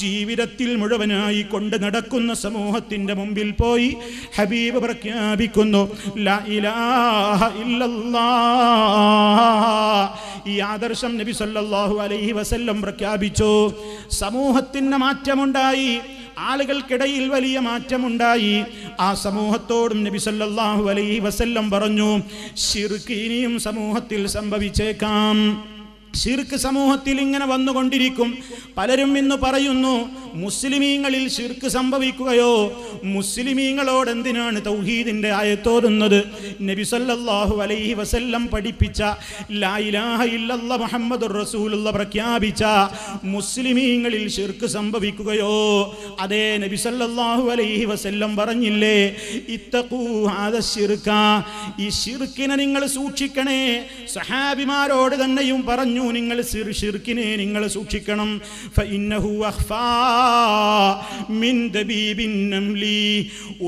ജീവിതത്തിൽ മുഴുവനായി കൊണ്ട് നടക്കുന്ന സമൂഹത്തിന്റെ മുമ്പിൽ പോയി ഹബീബ് പ്രഖ്യാപിക്കുന്നു ഈ ആദർശം നബി സല്ലാഹു അലൈഹി വസല്ലം പ്രഖ്യാപിച്ചു സമൂഹത്തിന് മാറ്റമുണ്ടായി ആളുകൾക്കിടയിൽ വലിയ മാറ്റമുണ്ടായി ആ സമൂഹത്തോടും നബി സല്ലാഹു അലൈഹി വസല്ലം പറഞ്ഞു ശിർക്ക് ഇനിയും സമൂഹത്തിൽ സംഭവിച്ചേക്കാം ശിർക്ക് സമൂഹത്തിൽ ഇങ്ങനെ വന്നുകൊണ്ടിരിക്കും പലരും ഇന്ന് പറയുന്നു മുസ്ലിമീങ്ങളിൽ ശിർക്ക് സംഭവിക്കുകയോ മുസ്ലിമീങ്ങളോട് എന്തിനാണ് തൗഹീദിൻ്റെ നബി നബിസല്ലാഹു അലൈഹി വസല്ലം പഠിപ്പിച്ച മുഹമ്മദ് റസൂലുള്ള പ്രഖ്യാപിച്ച മുസ്ലിമീങ്ങളിൽ ശിർക്ക് സംഭവിക്കുകയോ അതേ നബിസല്ലാഹു അലൈഹി വസല്ലം പറഞ്ഞില്ലേ ഇത്തഖൂ ഈ ശിർക്കിനെ നിങ്ങൾ സൂക്ഷിക്കണേ സഹാബിമാരോട് തന്നെയും പറഞ്ഞു പറഞ്ഞു നിങ്ങൾ ഷിർക്കിനെ നിങ്ങൾ സൂക്ഷിക്കണം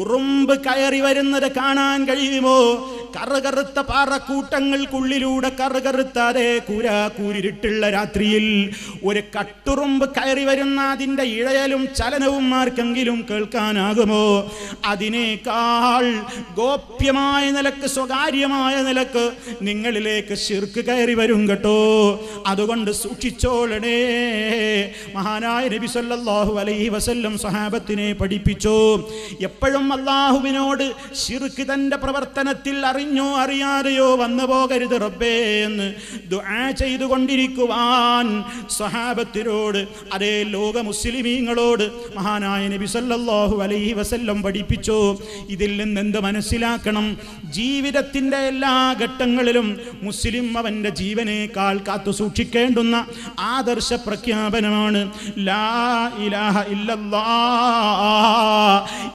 ഉറുമ്പ് കയറി വരുന്നത് കാണാൻ കഴിയുമോ കറകറുത്ത പാറക്കൂട്ടങ്ങൾക്കുള്ളിലൂടെ കറുകറുത്താതെ കൂരിട്ടുള്ള രാത്രിയിൽ ഒരു കട്ടുറുമ്പ് കയറി വരുന്ന അതിൻ്റെ ഇഴയലും ചലനവും ആർക്കെങ്കിലും കേൾക്കാനാകുമോ അതിനേക്കാൾ ഗോപ്യമായ നിലക്ക് സ്വകാര്യമായ നിലക്ക് നിങ്ങളിലേക്ക് ശിർക്ക് കയറി വരും കേട്ടോ അതുകൊണ്ട് സൂക്ഷിച്ചോളണേ മഹാനായ നബി സല്ലാഹു അലൈഹി വസല്ലം സഹാബത്തിനെ പഠിപ്പിച്ചു എപ്പോഴും അള്ളാഹുവിനോട് ശിർക്ക് തൻ്റെ പ്രവർത്തനത്തിൽ അറി അറിഞ്ഞോ അറിയാതെയോ വന്നു പോകരുത് റബ്ബേ എന്ന് ദുആ ചെയ്തുകൊണ്ടിരിക്കുവാൻ സഹാബത്തിനോട് അതേ ലോക മുസ്ലിമീങ്ങളോട് മഹാനായ നബി സല്ലല്ലാഹു അലൈഹി വസല്ലം പഠിപ്പിച്ചു ഇതിൽ നിന്ന് എന്ത് മനസ്സിലാക്കണം ജീവിതത്തിൻ്റെ എല്ലാ ഘട്ടങ്ങളിലും മുസ്ലിം അവൻ്റെ ജീവനേക്കാൾ കാത്തു സൂക്ഷിക്കേണ്ടുന്ന ആദർശ പ്രഖ്യാപനമാണ് ലാ ഇലാഹ ഇല്ലല്ലാ